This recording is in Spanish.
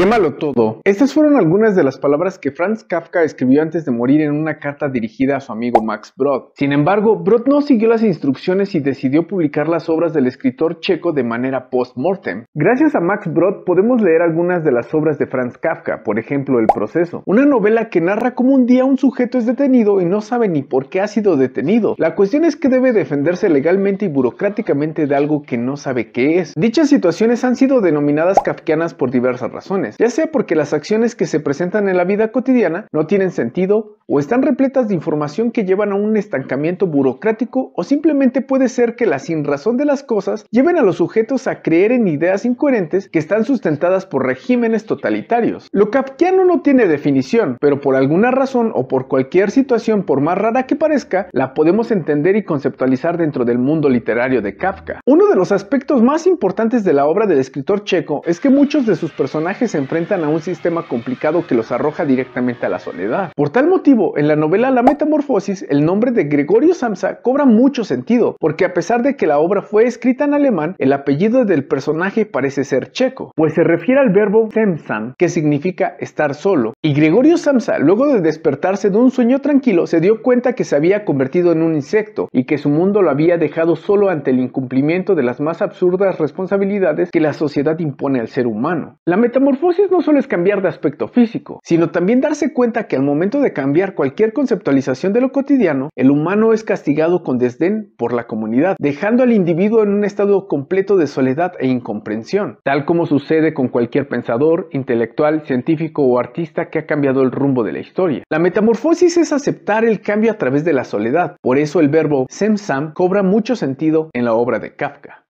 Quémalo todo. Estas fueron algunas de las palabras que Franz Kafka escribió antes de morir en una carta dirigida a su amigo Max Brod. Sin embargo, Brod no siguió las instrucciones y decidió publicar las obras del escritor checo de manera post-mortem. Gracias a Max Brod podemos leer algunas de las obras de Franz Kafka, por ejemplo El proceso, una novela que narra cómo un día un sujeto es detenido y no sabe ni por qué ha sido detenido. La cuestión es que debe defenderse legalmente y burocráticamente de algo que no sabe qué es. Dichas situaciones han sido denominadas kafkianas por diversas razones ya sea porque las acciones que se presentan en la vida cotidiana no tienen sentido, o están repletas de información que llevan a un estancamiento burocrático o simplemente puede ser que la sin razón de las cosas lleven a los sujetos a creer en ideas incoherentes que están sustentadas por regímenes totalitarios. Lo kafkiano no tiene definición, pero por alguna razón o por cualquier situación por más rara que parezca, la podemos entender y conceptualizar dentro del mundo literario de Kafka. Uno de los aspectos más importantes de la obra del escritor checo es que muchos de sus personajes se enfrentan a un sistema complicado que los arroja directamente a la soledad. Por tal motivo, en la novela La Metamorfosis, el nombre de Gregorio Samsa cobra mucho sentido, porque a pesar de que la obra fue escrita en alemán, el apellido del personaje parece ser checo, pues se refiere al verbo Samsam, que significa estar solo. Y Gregorio Samsa, luego de despertarse de un sueño tranquilo, se dio cuenta que se había convertido en un insecto y que su mundo lo había dejado solo ante el incumplimiento de las más absurdas responsabilidades que la sociedad impone al ser humano. La metamorfosis no solo es cambiar de aspecto físico, sino también darse cuenta que al momento de cambiar cualquier conceptualización de lo cotidiano, el humano es castigado con desdén por la comunidad, dejando al individuo en un estado completo de soledad e incomprensión, tal como sucede con cualquier pensador, intelectual, científico o artista que ha cambiado el rumbo de la historia. La metamorfosis es aceptar el cambio a través de la soledad, por eso el verbo semsam cobra mucho sentido en la obra de Kafka.